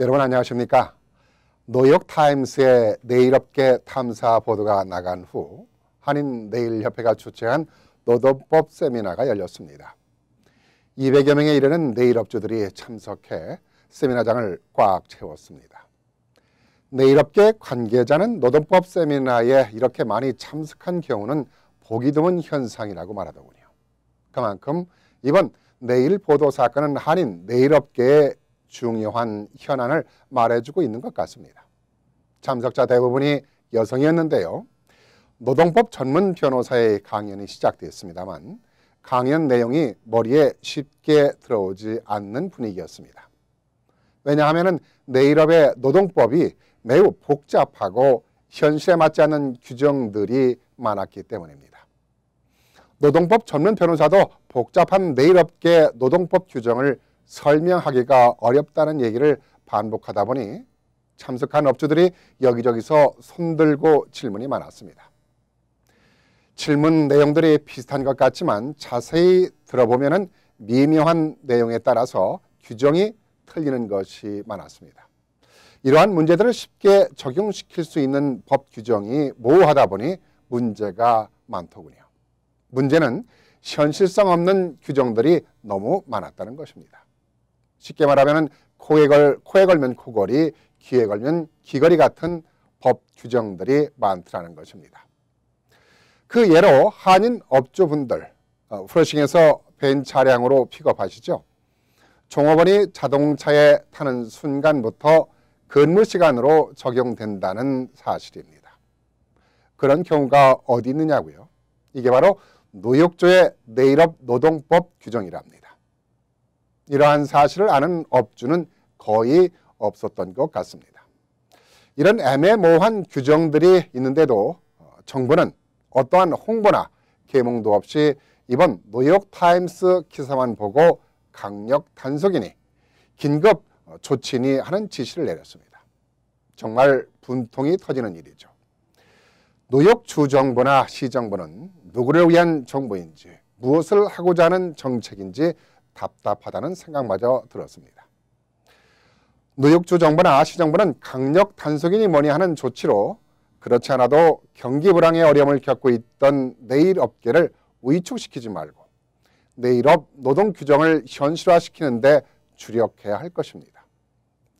여러분 안녕하십니까? 노욕 타임스의 내일 업계 탐사 보도가 나간 후 한인 내일 협회가 주최한 노동법 세미나가 열렸습니다. 200여 명에 이르는 내일 업주들이 참석해 세미나장을 꽉 채웠습니다. 내일 업계 관계자는 노동법 세미나에 이렇게 많이 참석한 경우는 보기 드문 현상이라고 말하더군요. 그만큼 이번 내일 보도 사건은 한인 내일 업계의 중요한 현안을 말해주고 있는 것 같습니다. 참석자 대부분이 여성이었는데요. 노동법 전문 변호사의 강연이 시작됐습니다만 강연 내용이 머리에 쉽게 들어오지 않는 분위기였습니다. 왜냐하면 내일업의 노동법이 매우 복잡하고 현실에 맞지 않는 규정들이 많았기 때문입니다. 노동법 전문 변호사도 복잡한 내일업계 노동법 규정을 설명하기가 어렵다는 얘기를 반복하다 보니 참석한 업주들이 여기저기서 손들고 질문이 많았습니다. 질문 내용들이 비슷한 것 같지만 자세히 들어보면 미묘한 내용에 따라서 규정이 틀리는 것이 많았습니다. 이러한 문제들을 쉽게 적용시킬 수 있는 법 규정이 모호하다 보니 문제가 많더군요. 문제는 현실성 없는 규정들이 너무 많았다는 것입니다. 쉽게 말하면 코에, 걸, 코에 걸면 코걸이, 귀에 걸면 귀걸이 같은 법 규정들이 많더라는 것입니다. 그 예로 한인 업주분들, 어, 프로싱에서 벤 차량으로 픽업하시죠. 종업원이 자동차에 타는 순간부터 근무 시간으로 적용된다는 사실입니다. 그런 경우가 어디 있느냐고요. 이게 바로 노역조의 내일업 노동법 규정이랍니다. 이러한 사실을 아는 업주는 거의 없었던 것 같습니다. 이런 애매모호한 규정들이 있는데도 어, 정부는 어떠한 홍보나 계몽도 없이 이번 뉴욕타임스 기사만 보고 강력 단속이니 긴급 어, 조치니 하는 지시를 내렸습니다. 정말 분통이 터지는 일이죠. 뉴욕 주정부나 시정부는 누구를 위한 정부인지 무엇을 하고자 하는 정책인지 답답하다는 생각마저 들었습니다. 뉴욕주 정부나 아시 정부는 강력 단속이니 뭐니 하는 조치로 그렇지 않아도 경기 불황의 어려움을 겪고 있던 내일 업계를 위축시키지 말고 내일업 노동 규정을 현실화시키는데 주력해야 할 것입니다.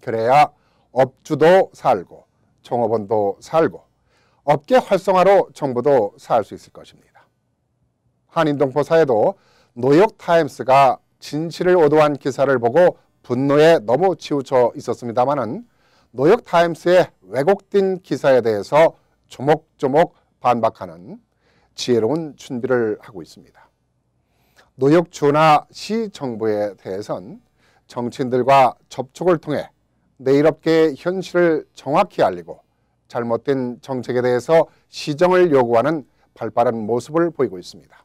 그래야 업주도 살고 종업원도 살고 업계 활성화로 정부도 살 수 있을 것입니다. 한인동포사에도 노역타임스가 진실을 오도한 기사를 보고 분노에 너무 치우쳐 있었습니다마는 노역타임스의 왜곡된 기사에 대해서 조목조목 반박하는 지혜로운 준비를 하고 있습니다. 노역주나 시 정부에 대해선 정치인들과 접촉을 통해 내일 업계의 현실을 정확히 알리고 잘못된 정책에 대해서 시정을 요구하는 발빠른 모습을 보이고 있습니다.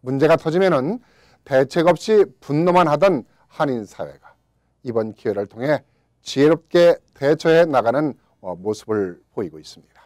문제가 터지면은 대책 없이 분노만 하던 한인 사회가 이번 기회를 통해 지혜롭게 대처해 나가는 어, 모습을 보이고 있습니다.